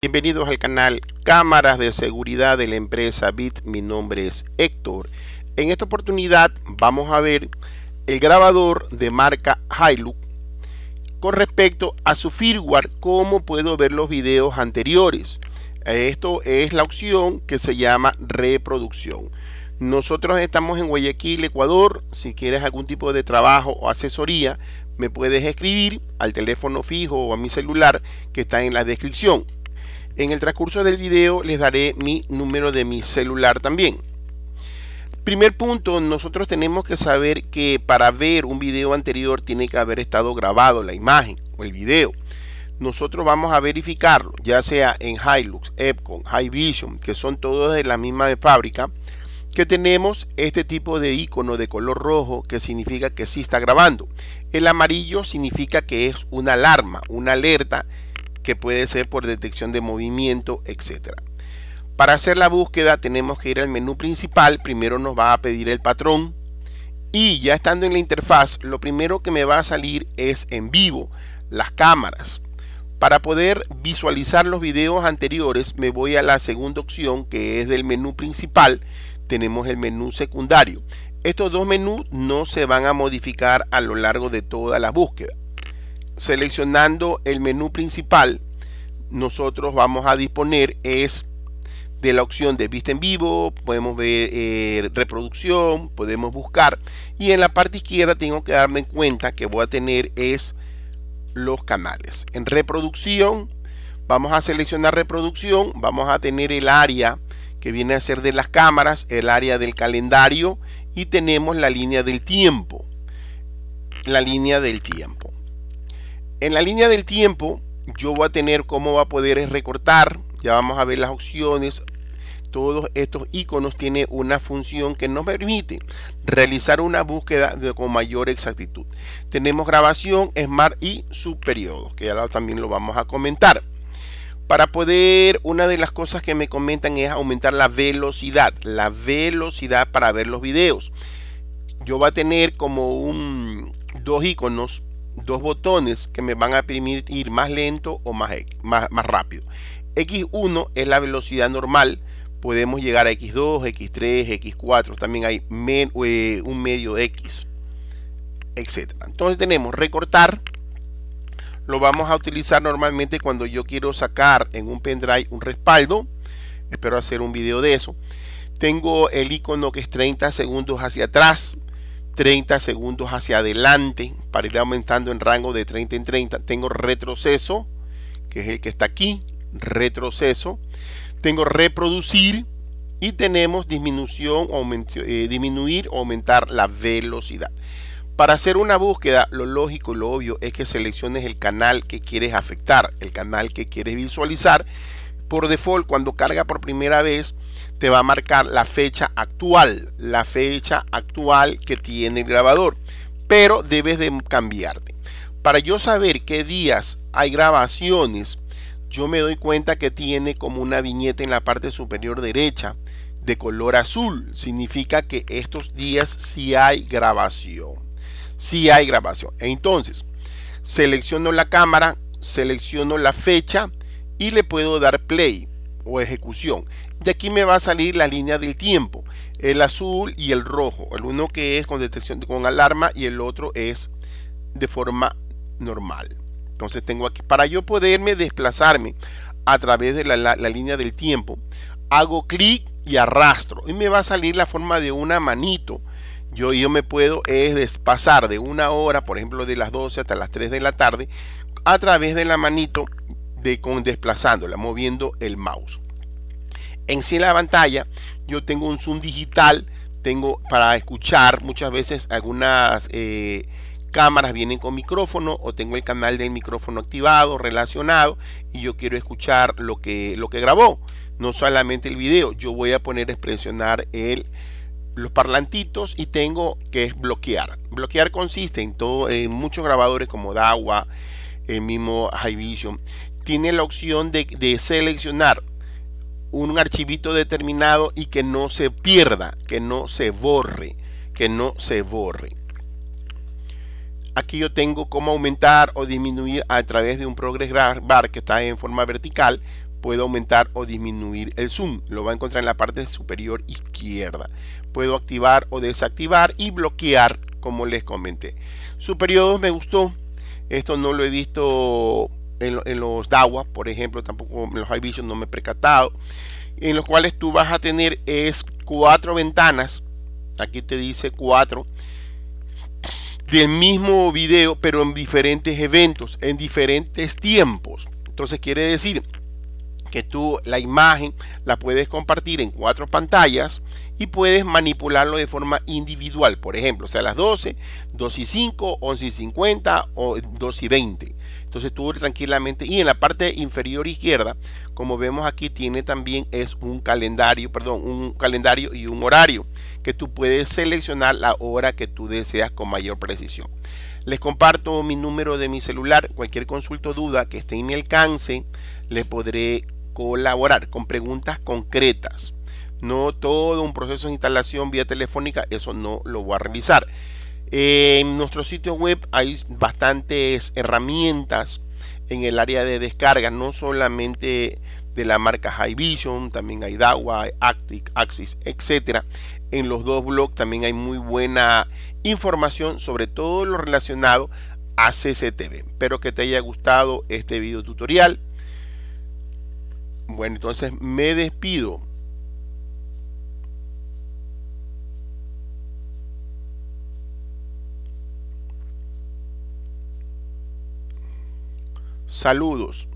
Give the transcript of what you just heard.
Bienvenidos al canal Cámaras de Seguridad de la empresa BIT. Mi nombre es Héctor. En esta oportunidad vamos a ver el grabador de marca Hilux con respecto a su firmware, cómo puedo ver los videos anteriores. Esto es la opción que se llama reproducción. Nosotros estamos en Guayaquil, Ecuador. Si quieres algún tipo de trabajo o asesoría, me puedes escribir al teléfono fijo o a mi celular que está en la descripción. En el transcurso del video les daré mi número de mi celular también. Primer punto, nosotros tenemos que saber que para ver un video anterior tiene que haber estado grabado la imagen o el video. Nosotros vamos a verificarlo, ya sea en Hilux, Epcon, High Vision, que son todos de la misma fábrica, que tenemos este tipo de icono de color rojo que significa que sí está grabando. El amarillo significa que es una alarma, una alerta que puede ser por detección de movimiento, etcétera Para hacer la búsqueda tenemos que ir al menú principal, primero nos va a pedir el patrón y ya estando en la interfaz lo primero que me va a salir es en vivo, las cámaras. Para poder visualizar los videos anteriores me voy a la segunda opción que es del menú principal, tenemos el menú secundario. Estos dos menús no se van a modificar a lo largo de toda la búsqueda seleccionando el menú principal, nosotros vamos a disponer es de la opción de vista en vivo, podemos ver eh, reproducción, podemos buscar y en la parte izquierda tengo que darme cuenta que voy a tener es los canales. En reproducción vamos a seleccionar reproducción, vamos a tener el área que viene a ser de las cámaras, el área del calendario y tenemos la línea del tiempo. La línea del tiempo. En la línea del tiempo, yo voy a tener cómo va a poder recortar. Ya vamos a ver las opciones. Todos estos iconos tienen una función que nos permite realizar una búsqueda de, con mayor exactitud. Tenemos grabación, Smart y periodo, que ya también lo vamos a comentar. Para poder, una de las cosas que me comentan es aumentar la velocidad, la velocidad para ver los videos. Yo va a tener como un dos iconos dos botones que me van a permitir ir más lento o más, más, rápido. X1 es la velocidad normal, podemos llegar a X2, X3, X4, también hay eh, un medio X, etc. Entonces tenemos recortar, lo vamos a utilizar normalmente cuando yo quiero sacar en un pendrive un respaldo, espero hacer un video de eso. Tengo el icono que es 30 segundos hacia atrás, 30 segundos hacia adelante para ir aumentando en rango de 30 en 30. Tengo retroceso, que es el que está aquí, retroceso. Tengo reproducir y tenemos disminución, eh, disminuir o aumentar la velocidad. Para hacer una búsqueda, lo lógico y lo obvio es que selecciones el canal que quieres afectar, el canal que quieres visualizar por default cuando carga por primera vez te va a marcar la fecha actual, la fecha actual que tiene el grabador, pero debes de cambiarte. Para yo saber qué días hay grabaciones, yo me doy cuenta que tiene como una viñeta en la parte superior derecha de color azul. Significa que estos días sí hay grabación. Sí hay grabación. Entonces, selecciono la cámara, selecciono la fecha y le puedo dar play o ejecución. de aquí me va a salir la línea del tiempo, el azul y el rojo, el uno que es con detección con alarma y el otro es de forma normal. Entonces tengo aquí, para yo poderme desplazarme a través de la, línea del tiempo, hago clic y arrastro y me va a salir la forma de una manito. Yo, yo me puedo es pasar de una hora, por ejemplo, de las 12 hasta las 3 de la tarde, a través de la manito de, con desplazándola, moviendo el mouse. En sí la pantalla yo tengo un zoom digital, tengo para escuchar muchas veces algunas eh, cámaras vienen con micrófono o tengo el canal del micrófono activado, relacionado y yo quiero escuchar lo que, lo que grabó, no solamente el video, yo voy a poner a presionar el los parlantitos y tengo que es bloquear. Bloquear consiste en, todo, en muchos grabadores como DAWA, el mismo High Vision, tiene la opción de, seleccionar un archivito determinado y que no se pierda, que no se borre, que no se borre. Aquí yo tengo cómo aumentar o disminuir a través de un progress bar que está en forma vertical. Puedo aumentar o disminuir el zoom. Lo va a encontrar en la parte superior izquierda. Puedo activar o desactivar y bloquear como les comenté. Su periodo me gustó. Esto no lo he visto en, los DAWA, por ejemplo, tampoco en los High Vision no me he percatado, en los cuales tú vas a tener es cuatro ventanas, aquí te dice cuatro, del mismo video, pero en diferentes eventos, en diferentes tiempos. Entonces quiere decir que tú la imagen la puedes compartir en cuatro pantallas y puedes manipularlo de forma individual, por ejemplo, sea, las 12, 2 y 5, 11 y 50 o 2 y 20. Entonces tú tranquilamente y en la parte inferior izquierda, como vemos aquí, tiene también es un calendario, perdón, un calendario y un horario que tú puedes seleccionar la hora que tú deseas con mayor precisión. Les comparto mi número de mi celular, cualquier consulta o duda que esté en mi alcance, le podré colaborar con preguntas concretas. No todo un proceso de instalación vía telefónica, eso no lo voy a realizar. Eh, en nuestro sitio web hay bastantes herramientas en el área de descarga, no solamente de la marca High Vision, también hay Dawa, Axis, etc. En los dos blogs también hay muy buena información sobre todo lo relacionado a CCTV. Espero que te haya gustado este video tutorial. Bueno, entonces me despido. Saludos.